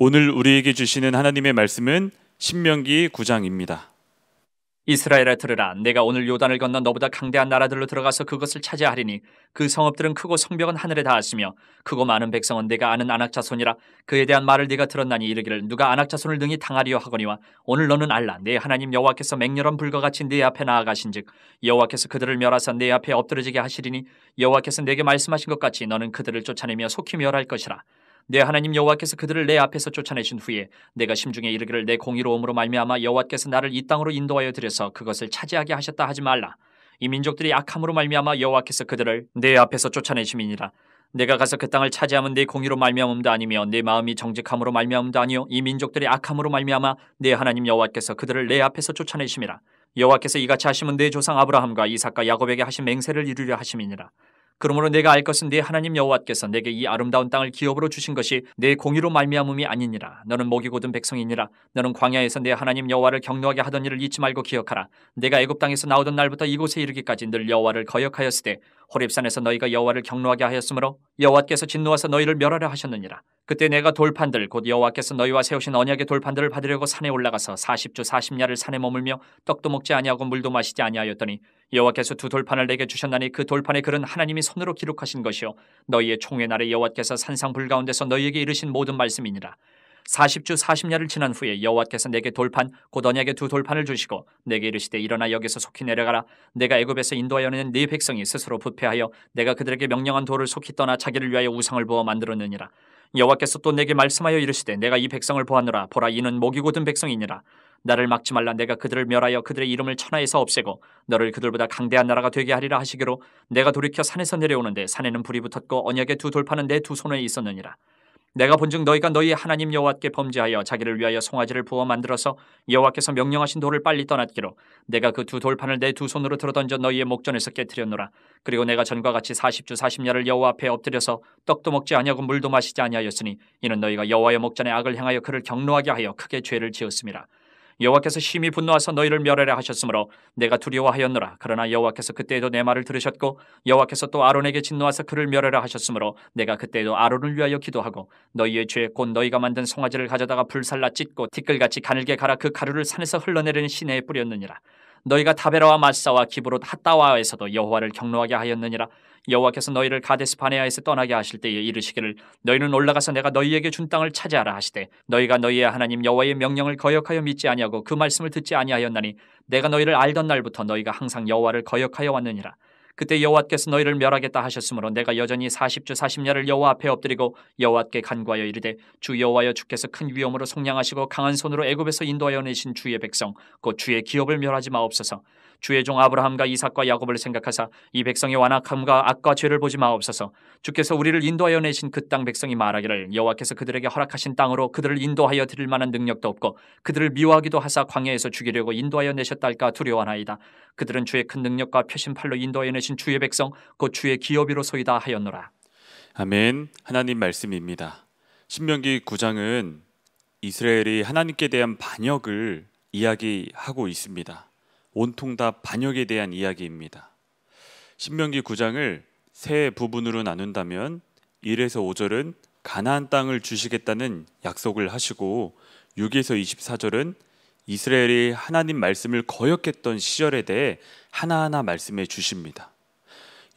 오늘 우리에게 주시는 하나님의 말씀은 신명기 9장입니다. 이스라엘아 들으라 내가 오늘 요단을 건너 너보다 강대한 나라들로 들어가서 그것을 차지하리니 그 성읍들은 크고 성벽은 하늘에 닿았으며 크고 많은 백성은 내가 아는 안악자손이라 그에 대한 말을 네가 들었나니 이르기를 누가 안악자손을 능히 당하리요 하거니와 오늘 너는 알라 내 하나님 여호와께서 맹렬한 불과같이 네 앞에 나아가신즉 여호와께서 그들을 멸하사 네 앞에 엎드러지게 하시리니 여호와께서 내게 말씀하신 것 같이 너는 그들을 쫓아내며 속히 멸할 것이라 내 하나님 여호와께서 그들을 내 앞에서 쫓아내신 후에 내가 심중에 이르기를 내 공의로움으로 말미암아 여호와께서 나를 이 땅으로 인도하여 드려서 그것을 차지하게 하셨다 하지 말라. 이 민족들이 악함으로 말미암아 여호와께서 그들을 내 앞에서 쫓아내심이니라. 내가 가서 그 땅을 차지하면내 공의로 말미암음도 아니며 내 마음이 정직함으로 말미암음도 아니요 이 민족들이 악함으로 말미암아 내 하나님 여호와께서 그들을 내 앞에서 쫓아내심이라. 여호와께서 이같이 하심은 내 조상 아브라함과 이삭과 야곱에게 하신 맹세를 이루려 하심이니라. 그러므로 내가 알 것은 네 하나님 여호와께서 내게 이 아름다운 땅을 기업으로 주신 것이 네 공의로 말미암음이 아니니라. 너는 목이 고든 백성이니라. 너는 광야에서 네 하나님 여호와를 격노하게 하던 일을 잊지 말고 기억하라. 내가 애굽 땅에서 나오던 날부터 이곳에 이르기까지 늘 여호와를 거역하였으되 호립산에서 너희가 여호와를 경노하게 하였으므로 여호와께서 진노하사 너희를 멸하려 하셨느니라. 그때 내가 돌판들 곧 여호와께서 너희와 세우신 언약의 돌판들을 받으려고 산에 올라가서 40주 40야를 산에 머물며 떡도 먹지 아니하고 물도 마시지 아니하였더니 여호와께서 두 돌판을 내게 주셨나니 그 돌판의 글은 하나님이 손으로 기록하신 것이요 너희의 총회 날에 여호와께서 산상 불 가운데서 너희에게 이르신 모든 말씀이니라. 40주 40야를 지난 후에 여호와께서 내게 돌판 곧 언약의 두 돌판을 주시고 내게 이르시되 일어나 여기서 속히 내려가라 내가 애굽에서 인도하여 내는 네 백성이 스스로 부패하여 내가 그들에게 명령한 도를 속히 떠나 자기를 위하여 우상을 부어 만들었느니라 여호와께서 또 내게 말씀하여 이르시되 내가 이 백성을 보았노라 보라 이는 목이 고든 백성이니라 나를 막지 말라 내가 그들을 멸하여 그들의 이름을 천하에서 없애고 너를 그들보다 강대한 나라가 되게 하리라 하시기로 내가 돌이켜 산에서 내려오는데 산에는 불이 붙었고 언약의 두 돌판은 내 두 손에 있었느니라 내가 본즉 너희가 너희 하나님 여호와께 범죄하여 자기를 위하여 송아지를 부어 만들어서 여호와께서 명령하신 돌을 빨리 떠났기로 내가 그 두 돌판을 내 두 손으로 들어던져 너희의 목전에서 깨뜨렸노라 그리고 내가 전과 같이 40주 40년을 여호와 앞에 엎드려서 떡도 먹지 아니하고 물도 마시지 아니하였으니 이는 너희가 여호와의 목전에 악을 행하여 그를 경노하게 하여 크게 죄를 지었습니다 여호와께서 심히 분노하사 너희를 멸하려 하셨으므로 내가 두려워하였노라. 그러나 여호와께서 그때에도 내 말을 들으셨고 여호와께서 또 아론에게 진노하사 그를 멸하려 하셨으므로 내가 그때에도 아론을 위하여 기도하고 너희의 죄 곧 너희가 만든 송아지를 가져다가 불살라 찢고 티끌같이 가늘게 갈아 그 가루를 산에서 흘러내리는 시내에 뿌렸느니라. 너희가 타베라와 마사와 기브롯 핫다와에서도 여호와를 경노하게 하였느니라. 여호와께서 너희를 가데스 바네아에서 떠나게 하실 때에 이르시기를 너희는 올라가서 내가 너희에게 준 땅을 차지하라 하시되 너희가 너희의 하나님 여호와의 명령을 거역하여 믿지 아니하고 그 말씀을 듣지 아니하였나니 내가 너희를 알던 날부터 너희가 항상 여호와를 거역하여 왔느니라 그때 여호와께서 너희를 멸하겠다 하셨으므로 내가 여전히 40주 40년을 여호와 앞에 엎드리고 여호와께 간구하여 이르되 주 여호와여 주께서 큰 위험으로 속량하시고 강한 손으로 애굽에서 인도하여 내신 주의 백성 곧 주의 기업을 멸하지 마옵소서 주의 종 아브라함과 이삭과 야곱을 생각하사 이 백성의 완악함과 악과 죄를 보지 마옵소서. 주께서 우리를 인도하여 내신 그 땅 백성이 말하기를 여호와께서 그들에게 허락하신 땅으로 그들을 인도하여 드릴 만한 능력도 없고 그들을 미워하기도 하사 광야에서 죽이려고 인도하여 내셨달까 두려워하나이다. 그들은 주의 큰 능력과 표심팔로 인도하여 내신 주의 백성 곧 주의 기업이로소이다 하였노라. 아멘. 하나님 말씀입니다. 신명기 9장은 이스라엘이 하나님께 대한 반역을 이야기하고 있습니다. 온통 다 반역에 대한 이야기입니다. 신명기 9장을 세 부분으로 나눈다면 1에서 5절은 가나안 땅을 주시겠다는 약속을 하시고 6에서 24절은 이스라엘이 하나님 말씀을 거역했던 시절에 대해 하나하나 말씀해 주십니다.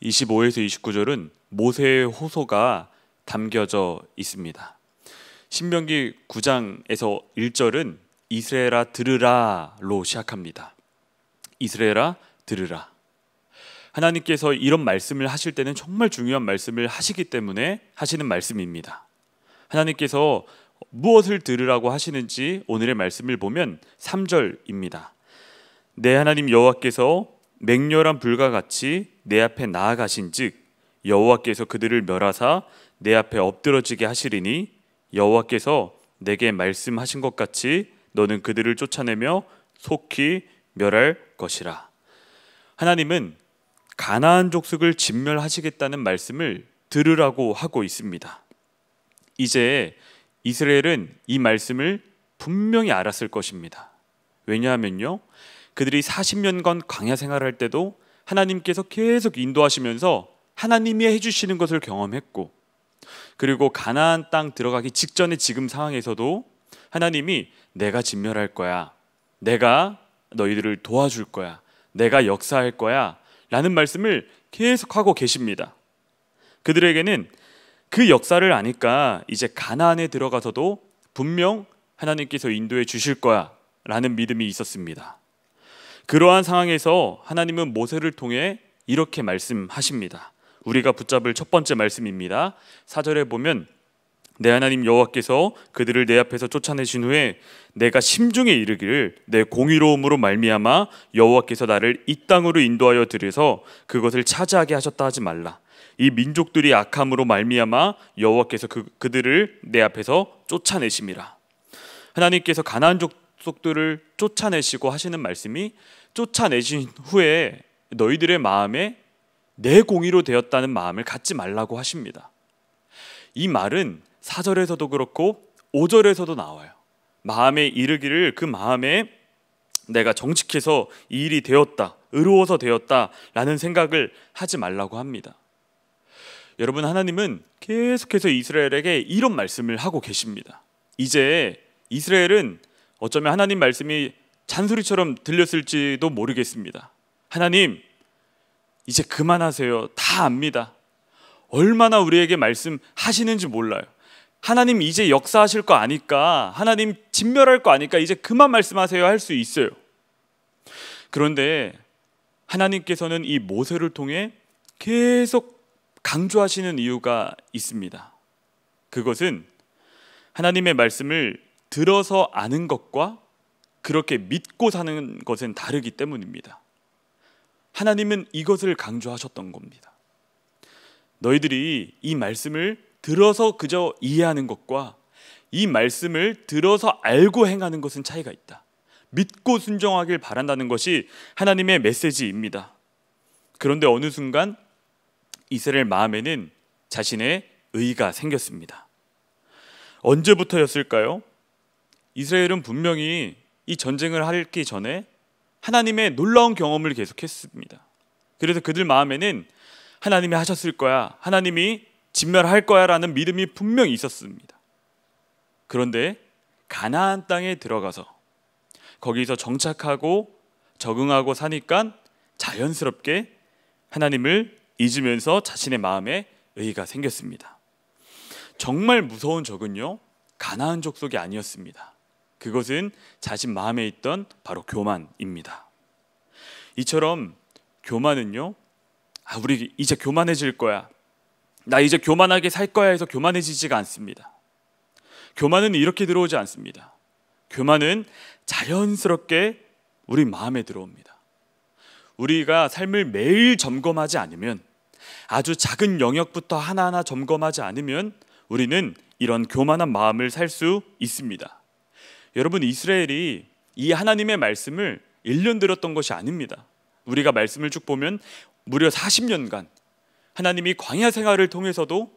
25에서 29절은 모세의 호소가 담겨져 있습니다. 신명기 9장에서 1절은 이스라엘아 들으라로 시작합니다. 이스라엘아 들으라. 하나님께서 이런 말씀을 하실 때는 정말 중요한 말씀을 하시기 때문에 하시는 말씀입니다. 하나님께서 무엇을 들으라고 하시는지 오늘의 말씀을 보면 3절입니다. 내 하나님 여호와께서 맹렬한 불과 같이 내 앞에 나아가신즉 여호와께서 그들을 멸하사 내 앞에 엎드러지게 하시리니 여호와께서 내게 말씀하신 것 같이 너는 그들을 쫓아내며 속히 멸할 것이라. 하나님은 가나안 족속을 진멸하시겠다는 말씀을 들으라고 하고 있습니다. 이제 이스라엘은 이 말씀을 분명히 알았을 것입니다. 왜냐하면요. 그들이 40년간 광야 생활할 때도 하나님께서 계속 인도하시면서 하나님이 해주시는 것을 경험했고 그리고 가나안 땅 들어가기 직전의 지금 상황에서도 하나님이 내가 진멸할 거야. 내가 너희들을 도와줄 거야. 내가 역사할 거야. 라는 말씀을 계속하고 계십니다. 그들에게는 그 역사를 아니까 이제 가나안에 들어가서도 분명 하나님께서 인도해 주실 거야. 라는 믿음이 있었습니다. 그러한 상황에서 하나님은 모세를 통해 이렇게 말씀하십니다. 우리가 붙잡을 첫 번째 말씀입니다. 사절에 보면 내 하나님 여호와께서 그들을 내 앞에서 쫓아내신 후에 내가 심중에 이르기를 내 공의로움으로 말미암아 여호와께서 나를 이 땅으로 인도하여 들여서 그것을 차지하게 하셨다 하지 말라 이 민족들이 악함으로 말미암아 여호와께서 그, 그들을 내 앞에서 쫓아내심이라 하나님께서 가나안 족속들을 쫓아내시고 하시는 말씀이 쫓아내신 후에 너희들의 마음에 내 공의로 되었다는 마음을 갖지 말라고 하십니다. 이 말은 4절에서도 그렇고 5절에서도 나와요. 마음에 이르기를 그 마음에 내가 정직해서 이 일이 되었다, 의로워서 되었다라는 생각을 하지 말라고 합니다. 여러분 하나님은 계속해서 이스라엘에게 이런 말씀을 하고 계십니다. 이제 이스라엘은 어쩌면 하나님 말씀이 잔소리처럼 들렸을지도 모르겠습니다. 하나님 이제 그만하세요. 다 압니다. 얼마나 우리에게 말씀하시는지 몰라요. 하나님 이제 역사하실 거 아니까 하나님 진멸할 거 아니까 이제 그만 말씀하세요 할 수 있어요. 그런데 하나님께서는 이 모세를 통해 계속 강조하시는 이유가 있습니다. 그것은 하나님의 말씀을 들어서 아는 것과 그렇게 믿고 사는 것은 다르기 때문입니다. 하나님은 이것을 강조하셨던 겁니다. 너희들이 이 말씀을 들어서 그저 이해하는 것과 이 말씀을 들어서 알고 행하는 것은 차이가 있다. 믿고 순종하길 바란다는 것이 하나님의 메시지입니다. 그런데 어느 순간 이스라엘 마음에는 자신의 의가 생겼습니다. 언제부터였을까요? 이스라엘은 분명히 이 전쟁을 하기 전에 하나님의 놀라운 경험을 계속했습니다. 그래서 그들 마음에는 하나님이 하셨을 거야. 하나님이 진멸할 거야라는 믿음이 분명히 있었습니다. 그런데 가나안 땅에 들어가서 거기서 정착하고 적응하고 사니까 자연스럽게 하나님을 잊으면서 자신의 마음에 의의가 생겼습니다. 정말 무서운 적은요. 가나안 족속이 아니었습니다. 그것은 자신 마음에 있던 바로 교만입니다. 이처럼 교만은요. 아 우리 이제 교만해질 거야. 나 이제 교만하게 살 거야 해서 교만해지지가 않습니다. 교만은 이렇게 들어오지 않습니다. 교만은 자연스럽게 우리 마음에 들어옵니다. 우리가 삶을 매일 점검하지 않으면 아주 작은 영역부터 하나하나 점검하지 않으면 우리는 이런 교만한 마음을 살 수 있습니다. 여러분 이스라엘이 이 하나님의 말씀을 1년 들었던 것이 아닙니다. 우리가 말씀을 쭉 보면 무려 40년간 하나님이 광야 생활을 통해서도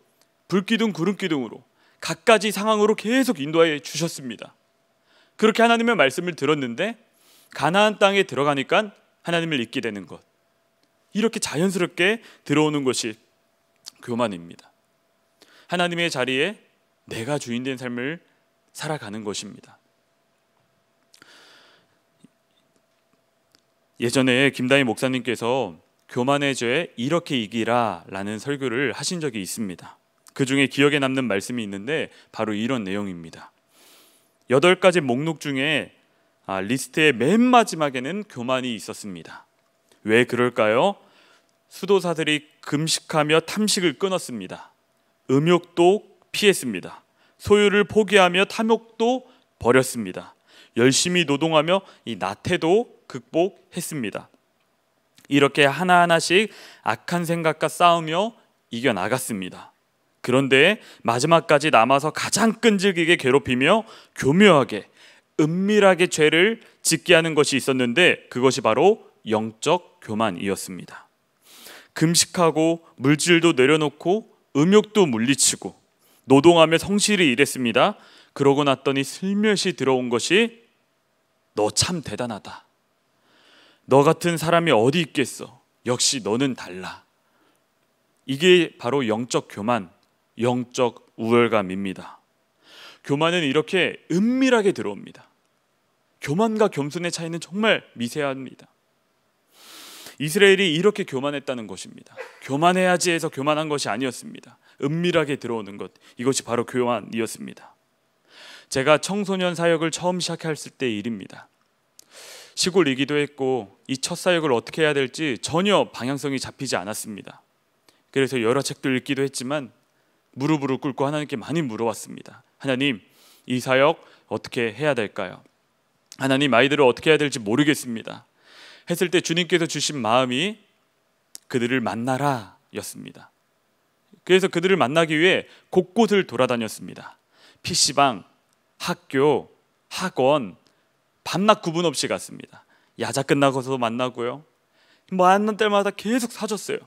불기둥 구름기둥으로 각가지 상황으로 계속 인도해 주셨습니다. 그렇게 하나님의 말씀을 들었는데 가나안 땅에 들어가니까 하나님을 잊게 되는 것. 이렇게 자연스럽게 들어오는 것이 교만입니다. 하나님의 자리에 내가 주인된 삶을 살아가는 것입니다. 예전에 김다희 목사님께서 교만의 죄 이렇게 이기라라는 설교를 하신 적이 있습니다. 그 중에 기억에 남는 말씀이 있는데 바로 이런 내용입니다. 여덟 가지 목록 중에 아, 리스트의 맨 마지막에는 교만이 있었습니다. 왜 그럴까요? 수도사들이 금식하며 탐식을 끊었습니다. 음욕도 피했습니다. 소유를 포기하며 탐욕도 버렸습니다. 열심히 노동하며 이 나태도 극복했습니다. 이렇게 하나하나씩 악한 생각과 싸우며 이겨나갔습니다. 그런데 마지막까지 남아서 가장 끈질기게 괴롭히며 교묘하게 은밀하게 죄를 짓게 하는 것이 있었는데 그것이 바로 영적 교만이었습니다. 금식하고 물질도 내려놓고 음욕도 물리치고 노동하며 성실히 일했습니다. 그러고 났더니 슬며시 들어온 것이 너 참 대단하다. 너 같은 사람이 어디 있겠어? 역시 너는 달라. 이게 바로 영적 교만, 영적 우월감입니다. 교만은 이렇게 은밀하게 들어옵니다. 교만과 겸손의 차이는 정말 미세합니다. 이스라엘이 이렇게 교만했다는 것입니다. 교만해야지 해서 교만한 것이 아니었습니다. 은밀하게 들어오는 것, 이것이 바로 교만이었습니다. 제가 청소년 사역을 처음 시작했을 때 일입니다. 시골이기도 했고 이 첫 사역을 어떻게 해야 될지 전혀 방향성이 잡히지 않았습니다. 그래서 여러 책도 읽기도 했지만 무릎으로 꿇고 하나님께 많이 물어왔습니다. 하나님, 이 사역 어떻게 해야 될까요? 하나님, 아이들을 어떻게 해야 될지 모르겠습니다. 했을 때 주님께서 주신 마음이 그들을 만나라 였습니다. 그래서 그들을 만나기 위해 곳곳을 돌아다녔습니다. PC방, 학교, 학원, 밤낮 구분 없이 갔습니다. 야자 끝나고서도 만나고요. 만난 때마다 계속 사줬어요.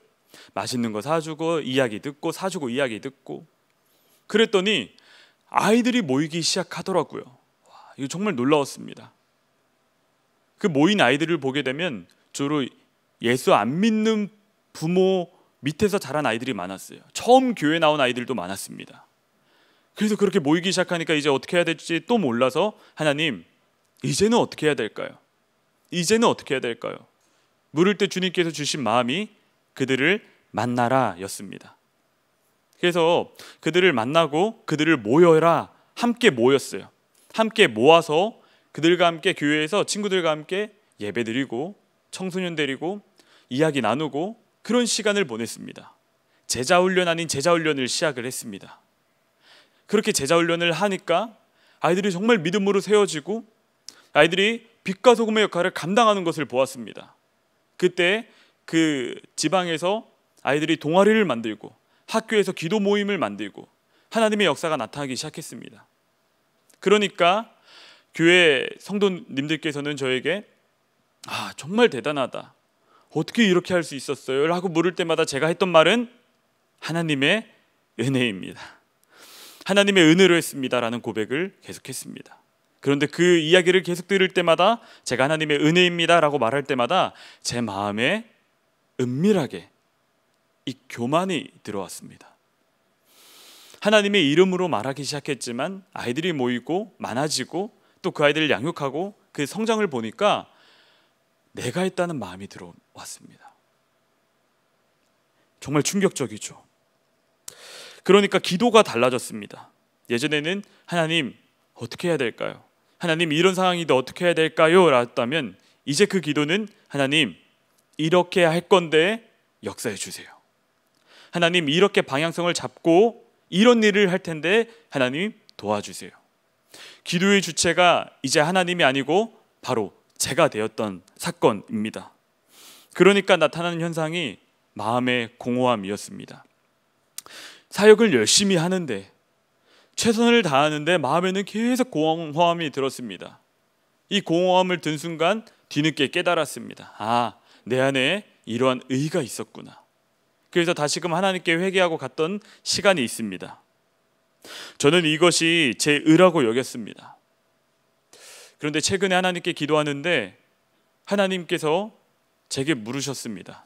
맛있는 거 사주고 이야기 듣고 사주고 이야기 듣고 그랬더니 아이들이 모이기 시작하더라고요. 와, 이거 정말 놀라웠습니다. 그 모인 아이들을 보게 되면 주로 예수 안 믿는 부모 밑에서 자란 아이들이 많았어요. 처음 교회 나온 아이들도 많았습니다. 그래서 그렇게 모이기 시작하니까 이제 어떻게 해야 될지 또 몰라서 하나님 이제는 어떻게 해야 될까요? 이제는 어떻게 해야 될까요? 물을 때 주님께서 주신 마음이 그들을 만나라였습니다. 그래서 그들을 만나고 그들을 모여라 함께 모였어요. 함께 모아서 그들과 함께 교회에서 친구들과 함께 예배드리고 청소년 데리고 이야기 나누고 그런 시간을 보냈습니다. 제자 훈련 아닌 제자 훈련을 시작을 했습니다. 그렇게 제자 훈련을 하니까 아이들이 정말 믿음으로 세워지고 아이들이 빛과 소금의 역할을 감당하는 것을 보았습니다. 그때 그 지방에서 아이들이 동아리를 만들고 학교에서 기도 모임을 만들고 하나님의 역사가 나타나기 시작했습니다. 그러니까 교회 성도님들께서는 저에게 아 정말 대단하다 어떻게 이렇게 할 수 있었어요? 라고 물을 때마다 제가 했던 말은 하나님의 은혜입니다. 하나님의 은혜로 했습니다라는 고백을 계속했습니다. 그런데 그 이야기를 계속 들을 때마다 제가 하나님의 은혜입니다라고 말할 때마다 제 마음에 은밀하게 이 교만이 들어왔습니다. 하나님의 이름으로 말하기 시작했지만 아이들이 모이고 많아지고 또 그 아이들을 양육하고 그 성장을 보니까 내가 했다는 마음이 들어왔습니다. 정말 충격적이죠. 그러니까 기도가 달라졌습니다. 예전에는 하나님 어떻게 해야 될까요? 하나님 이런 상황인데 어떻게 해야 될까요? 라했다면 이제 그 기도는 하나님 이렇게 할 건데 역사해 주세요. 하나님 이렇게 방향성을 잡고 이런 일을 할 텐데 하나님 도와주세요. 기도의 주체가 이제 하나님이 아니고 바로 제가 되었던 사건입니다. 그러니까 나타나는 현상이 마음의 공허함이었습니다. 사역을 열심히 하는데 최선을 다하는데 마음에는 계속 공허함이 들었습니다. 이 공허함을 든 순간 뒤늦게 깨달았습니다. 아, 내 안에 이러한 의가 있었구나. 그래서 다시금 하나님께 회개하고 갔던 시간이 있습니다. 저는 이것이 제 의라고 여겼습니다. 그런데 최근에 하나님께 기도하는데 하나님께서 제게 물으셨습니다.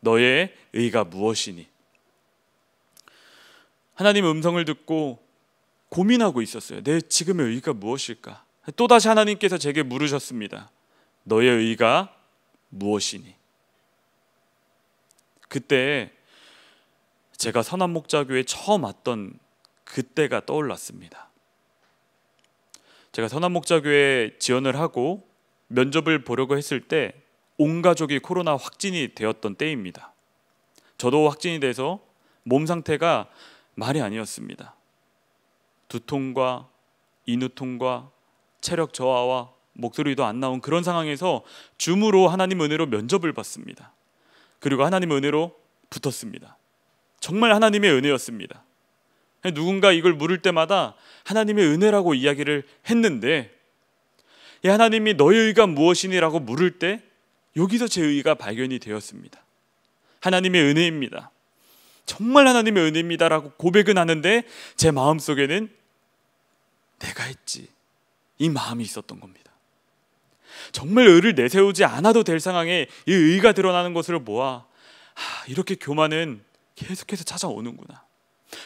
너의 의가 무엇이니? 하나님 음성을 듣고 고민하고 있었어요. 내 지금의 의가 무엇일까? 또다시 하나님께서 제게 물으셨습니다. 너의 의가 무엇이니? 그때 제가 선한 목자교에 처음 왔던 그때가 떠올랐습니다. 제가 선한 목자교에 지원을 하고 면접을 보려고 했을 때 온 가족이 코로나 확진이 되었던 때입니다. 저도 확진이 돼서 몸 상태가 말이 아니었습니다. 두통과 인후통과 체력 저하와 목소리도 안 나온 그런 상황에서 줌으로 하나님 은혜로 면접을 받습니다. 그리고 하나님 은혜로 붙었습니다. 정말 하나님의 은혜였습니다. 누군가 이걸 물을 때마다 하나님의 은혜라고 이야기를 했는데 예, 하나님이 너의 의가 무엇이니라고 물을 때 여기서 제 의가 발견이 되었습니다. 하나님의 은혜입니다. 정말 하나님의 은혜입니다라고 고백은 하는데 제 마음 속에는 내가 했지. 이 마음이 있었던 겁니다. 정말 의를 내세우지 않아도 될 상황에 이 의가 드러나는 것을 보아 하, 이렇게 교만은 계속해서 찾아오는구나.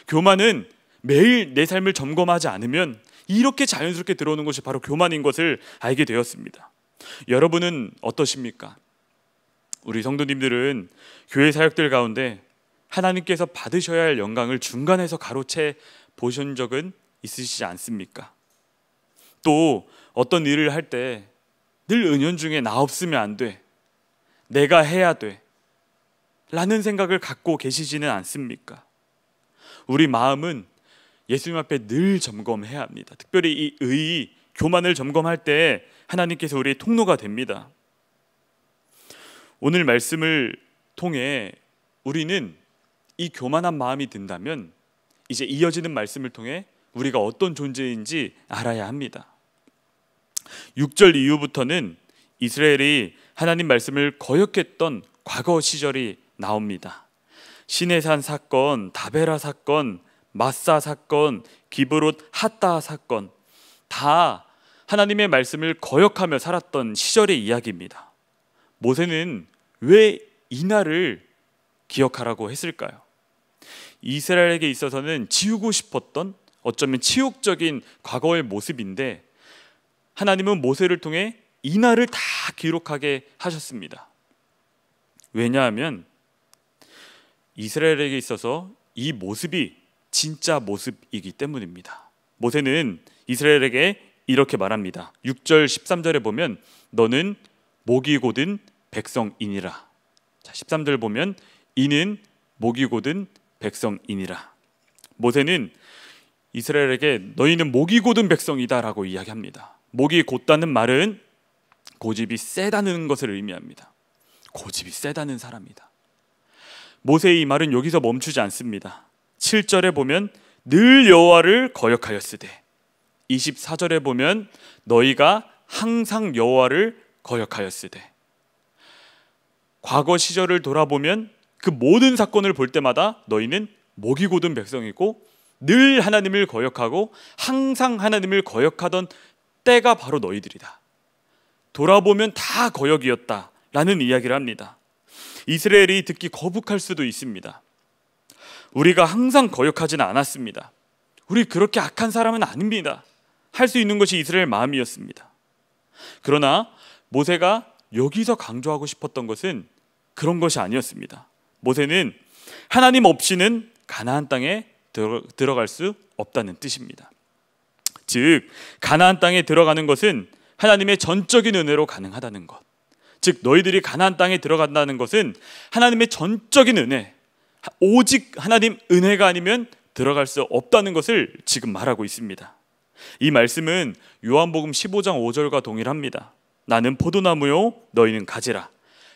교만은 매일 내 삶을 점검하지 않으면 이렇게 자연스럽게 들어오는 것이 바로 교만인 것을 알게 되었습니다. 여러분은 어떠십니까? 우리 성도님들은 교회 사역들 가운데 하나님께서 받으셔야 할 영광을 중간에서 가로채 보신 적은 있으시지 않습니까? 또 어떤 일을 할 때 늘 은연중에 나 없으면 안 돼. 내가 해야 돼. 라는 생각을 갖고 계시지는 않습니까? 우리 마음은 예수님 앞에 늘 점검해야 합니다. 특별히 이 의의, 교만을 점검할 때 하나님께서 우리의 통로가 됩니다. 오늘 말씀을 통해 우리는 이 교만한 마음이 든다면 이제 이어지는 말씀을 통해 우리가 어떤 존재인지 알아야 합니다. 6절 이후부터는 이스라엘이 하나님 말씀을 거역했던 과거 시절이 나옵니다. 시내산 사건, 다베라 사건, 마사 사건, 기브롯 핫다 사건 다 하나님의 말씀을 거역하며 살았던 시절의 이야기입니다. 모세는 왜 이날을 기억하라고 했을까요? 이스라엘에게 있어서는 지우고 싶었던 어쩌면 치욕적인 과거의 모습인데 하나님은 모세를 통해 이날을 다 기록하게 하셨습니다. 왜냐하면 이스라엘에게 있어서 이 모습이 진짜 모습이기 때문입니다. 모세는 이스라엘에게 이렇게 말합니다. 6절 13절에 보면 너는 목이 고든 백성이니라. 자, 13절 보면 이는 목이 고든 백성이니라. 모세는 이스라엘에게 너희는 목이 곧은 백성이다라고 이야기합니다. 목이 곧다는 말은 고집이 세다는 것을 의미합니다. 고집이 세다는 사람이다. 모세의 이 말은 여기서 멈추지 않습니다. 7절에 보면 늘 여호와를 거역하였으되 24절에 보면 너희가 항상 여호와를 거역하였으되 과거 시절을 돌아보면 그 모든 사건을 볼 때마다 너희는 목이 고든 백성이고 늘 하나님을 거역하고 항상 하나님을 거역하던 때가 바로 너희들이다. 돌아보면 다 거역이었다. 라는 이야기를 합니다. 이스라엘이 듣기 거북할 수도 있습니다. 우리가 항상 거역하진 않았습니다. 우리 그렇게 악한 사람은 아닙니다. 할 수 있는 것이 이스라엘 마음이었습니다. 그러나 모세가 여기서 강조하고 싶었던 것은 그런 것이 아니었습니다. 모세는 하나님 없이는 가나안 땅에 들어갈 수 없다는 뜻입니다. 즉 가나안 땅에 들어가는 것은 하나님의 전적인 은혜로 가능하다는 것. 즉 너희들이 가나안 땅에 들어간다는 것은 하나님의 전적인 은혜. 오직 하나님 은혜가 아니면 들어갈 수 없다는 것을 지금 말하고 있습니다. 이 말씀은 요한복음 15장 5절과 동일합니다. 나는 포도나무요 너희는 가지라.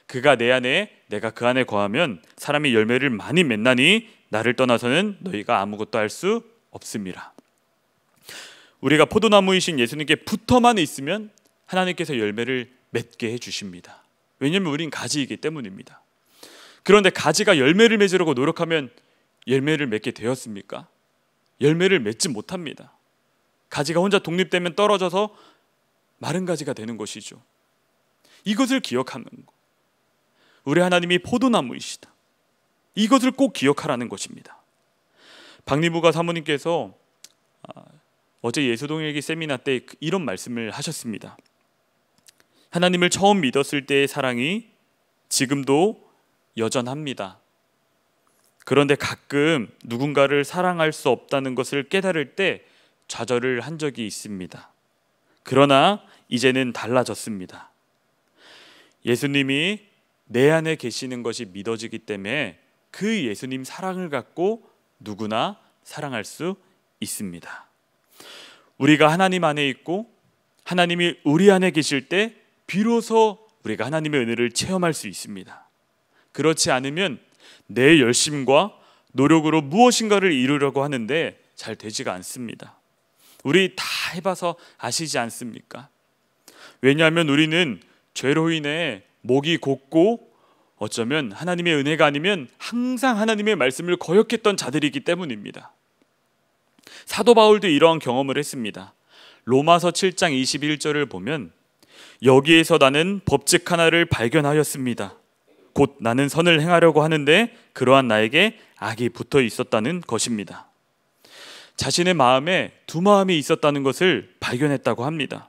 그가 내 안에 내가 그 안에 거하면 사람이 열매를 많이 맺나니 나를 떠나서는 너희가 아무것도 할 수 없습니다. 우리가 포도나무이신 예수님께 붙어만 있으면 하나님께서 열매를 맺게 해 주십니다. 왜냐하면 우린 가지이기 때문입니다. 그런데 가지가 열매를 맺으려고 노력하면 열매를 맺게 되었습니까? 열매를 맺지 못합니다. 가지가 혼자 독립되면 떨어져서 마른 가지가 되는 것이죠. 이것을 기억하는 것. 우리 하나님이 포도나무이시다. 이것을 꼭 기억하라는 것입니다. 박리부가 사모님께서 아, 어제 예수동일기 세미나 때 이런 말씀을 하셨습니다. 하나님을 처음 믿었을 때의 사랑이 지금도 여전합니다. 그런데 가끔 누군가를 사랑할 수 없다는 것을 깨달을 때 좌절을 한 적이 있습니다. 그러나 이제는 달라졌습니다. 예수님이 내 안에 계시는 것이 믿어지기 때문에 그 예수님 사랑을 갖고 누구나 사랑할 수 있습니다. 우리가 하나님 안에 있고 하나님이 우리 안에 계실 때 비로소 우리가 하나님의 은혜를 체험할 수 있습니다. 그렇지 않으면 내 열심과 노력으로 무엇인가를 이루려고 하는데 잘 되지가 않습니다. 우리 다 해봐서 아시지 않습니까? 왜냐하면 우리는 죄로 인해 목이 곧고 어쩌면 하나님의 은혜가 아니면 항상 하나님의 말씀을 거역했던 자들이기 때문입니다. 사도 바울도 이러한 경험을 했습니다. 로마서 7장 21절을 보면 여기에서 나는 법칙 하나를 발견하였습니다. 곧 나는 선을 행하려고 하는데 그러한 나에게 악이 붙어 있었다는 것입니다. 자신의 마음에 두 마음이 있었다는 것을 발견했다고 합니다.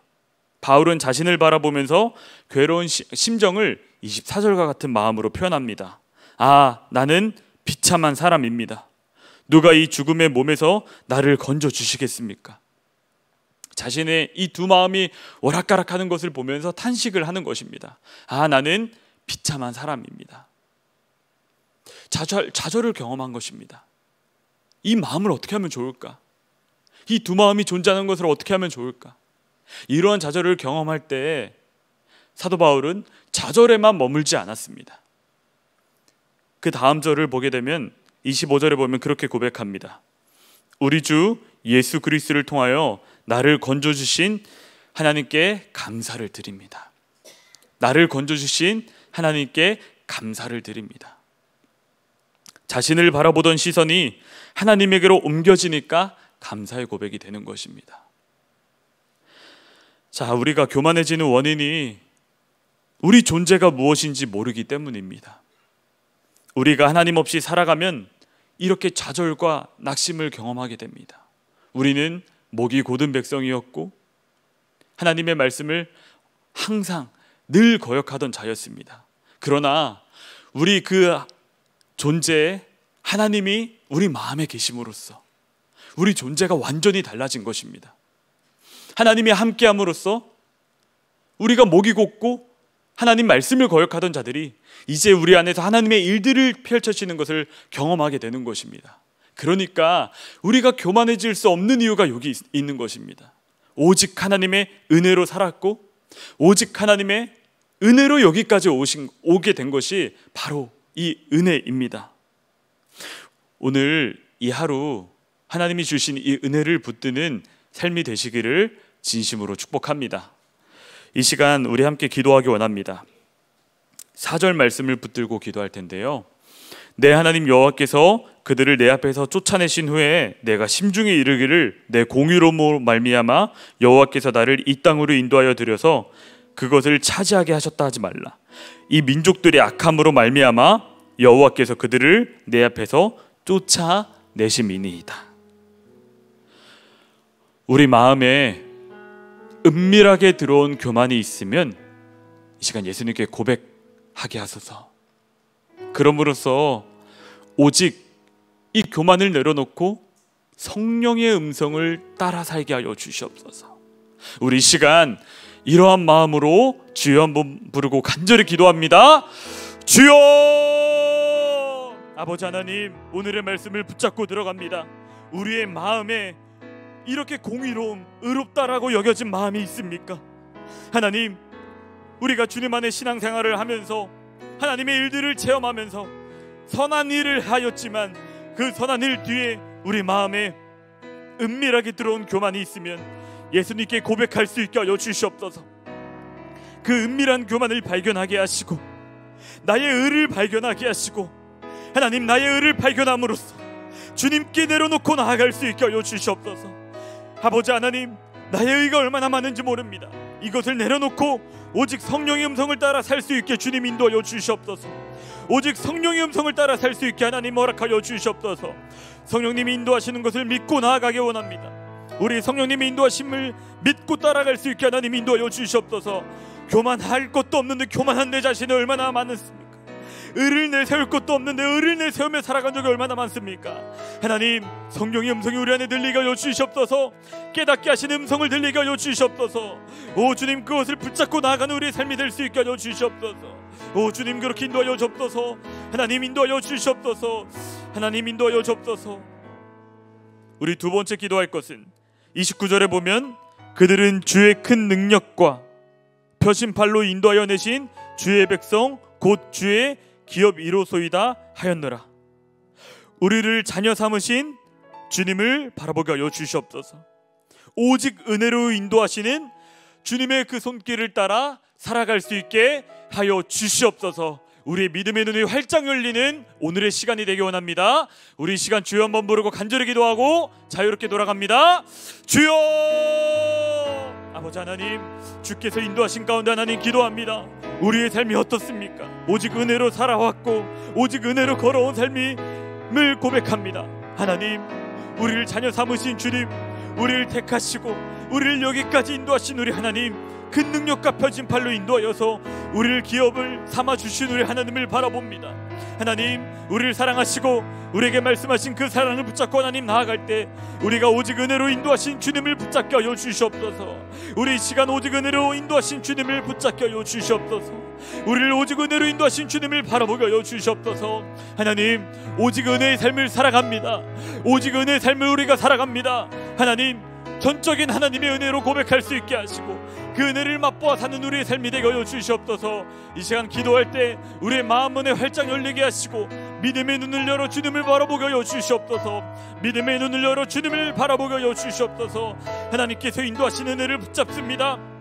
바울은 자신을 바라보면서 괴로운 심정을 24절과 같은 마음으로 표현합니다. 아, 나는 비참한 사람입니다. 누가 이 죽음의 몸에서 나를 건져 주시겠습니까? 자신의 이 두 마음이 오락가락하는 것을 보면서 탄식을 하는 것입니다. 아, 나는 비참한 사람입니다. 좌절, 좌절을 경험한 것입니다. 이 마음을 어떻게 하면 좋을까? 이 두 마음이 존재하는 것을 어떻게 하면 좋을까? 이러한 좌절을 경험할 때 사도 바울은 좌절에만 머물지 않았습니다. 그 다음 절을 보게 되면 25절에 보면 그렇게 고백합니다. 우리 주 예수 그리스도를 통하여 나를 건져 주신 하나님께 감사를 드립니다. 나를 건져 주신 하나님께 감사를 드립니다. 자신을 바라보던 시선이 하나님에게로 옮겨지니까 감사의 고백이 되는 것입니다. 자, 우리가 교만해지는 원인이 우리 존재가 무엇인지 모르기 때문입니다. 우리가 하나님 없이 살아가면 이렇게 좌절과 낙심을 경험하게 됩니다. 우리는 목이 고든 백성이었고 하나님의 말씀을 항상 늘 거역하던 자였습니다. 그러나 우리 그 존재에 하나님이 우리 마음에 계심으로써 우리 존재가 완전히 달라진 것입니다. 하나님이 함께함으로써 우리가 목이 곧고 하나님 말씀을 거역하던 자들이 이제 우리 안에서 하나님의 일들을 펼쳐지는 것을 경험하게 되는 것입니다. 그러니까 우리가 교만해질 수 없는 이유가 여기 있는 것입니다. 오직 하나님의 은혜로 살았고 오직 하나님의 은혜로 여기까지 오신 오게 된 것이 바로 이 은혜입니다. 오늘 이 하루 하나님이 주신 이 은혜를 붙드는 삶이 되시기를 진심으로 축복합니다. 이 시간 우리 함께 기도하기 원합니다. 4절 말씀을 붙들고 기도할 텐데요. 내 하나님 여호와께서 그들을 내 앞에서 쫓아내신 후에 내가 심중에 이르기를 내 공의로 말미암아 여호와께서 나를 이 땅으로 인도하여 들여서 그것을 차지하게 하셨다 하지 말라. 이 민족들의 악함으로 말미암아 여호와께서 그들을 내 앞에서 쫓아내심이니이다. 우리 마음에 은밀하게 들어온 교만이 있으면 이 시간 예수님께 고백하게 하소서. 그러므로써 오직 이 교만을 내려놓고 성령의 음성을 따라 살게 하여 주시옵소서. 우리 시간 이러한 마음으로 주여 한번 부르고 간절히 기도합니다. 주여! 아버지 하나님, 오늘의 말씀을 붙잡고 들어갑니다. 우리의 마음에 이렇게 공의로움, 의롭다라고 여겨진 마음이 있습니까? 하나님, 우리가 주님 안에 신앙생활을 하면서 하나님의 일들을 체험하면서 선한 일을 하였지만 그 선한 일 뒤에 우리 마음에 은밀하게 들어온 교만이 있으면 예수님께 고백할 수 있게 하여 주시옵소서. 그 은밀한 교만을 발견하게 하시고 나의 의를 발견하게 하시고 하나님 나의 의를 발견함으로써 주님께 내려놓고 나아갈 수 있게 하여 주시옵소서. 아버지 하나님 나의 의가 얼마나 많은지 모릅니다 이것을 내려놓고 오직 성령의 음성을 따라 살 수 있게 주님 인도하여 주시옵소서 오직 성령의 음성을 따라 살 수 있게 하나님 허락하여 주시옵소서 성령님이 인도하시는 것을 믿고 나아가게 원합니다 우리 성령님의 인도하심을 믿고 따라갈 수 있게 하나님 인도하여 주시옵소서 교만할 것도 없는 데 그 교만한 내 자신을 얼마나 많은 의를 내세울 것도 없는데 의를 내세우며 살아간 적이 얼마나 많습니까? 하나님 성령의 음성이 우리 안에 들리게 하여 주시옵소서 깨닫게 하신 음성을 들리게 하여 주시옵소서 오 주님 그것을 붙잡고 나아가는 우리의 삶이 될 수 있게 하여 주시옵소서 오 주님 그렇게 인도하여 주옵소서 하나님 인도하여 주시옵소서 하나님 인도하여 주옵소서 우리 두 번째 기도할 것은 29절에 보면 그들은 주의 큰 능력과 표심팔로 인도하여 내신 주의 백성 곧 주의 기업 이로소이다 하였느라 우리를 자녀 삼으신 주님을 바라보게 하여 주시옵소서 오직 은혜로 인도하시는 주님의 그 손길을 따라 살아갈 수 있게 하여 주시옵소서 우리의 믿음의 눈이 활짝 열리는 오늘의 시간이 되기 원합니다. 우리 시간 주여 한번 부르고 간절히 기도하고 자유롭게 돌아갑니다. 주여! 아버지 하나님 주께서 인도하신 가운데 하나님 기도합니다 우리의 삶이 어떻습니까 오직 은혜로 살아왔고 오직 은혜로 걸어온 삶을 고백합니다 하나님 우리를 자녀 삼으신 주님 우리를 택하시고 우리를 여기까지 인도하신 우리 하나님 그 능력과 펴진 팔로 인도하여서 우리를 기업을 삼아 주신 우리 하나님을 바라봅니다. 하나님 우리를 사랑하시고 우리에게 말씀하신 그 사랑을 붙잡고 하나님 나아갈 때 우리가 오직 은혜로 인도하신 주님을 붙잡게 하여 주시옵소서 우리 시간 오직 은혜로 인도하신 주님을 붙잡게 하여 주시옵소서 우리를 오직 은혜로 인도하신 주님을 바라보게 하여 주시옵소서 하나님 오직 은혜의 삶을 살아갑니다 오직 은혜의 삶을 우리가 살아갑니다 하나님 전적인 하나님의 은혜로 고백할 수 있게 하시고 그 은혜를 맛보아 사는 우리의 삶이 되게 하여 주시옵소서 이 시간 기도할 때 우리의 마음 문에 활짝 열리게 하시고 믿음의 눈을 열어 주님을 바라보게 하여 주시옵소서 믿음의 눈을 열어 주님을 바라보게 하여 주시옵소서 하나님께서 인도하시는 은혜를 붙잡습니다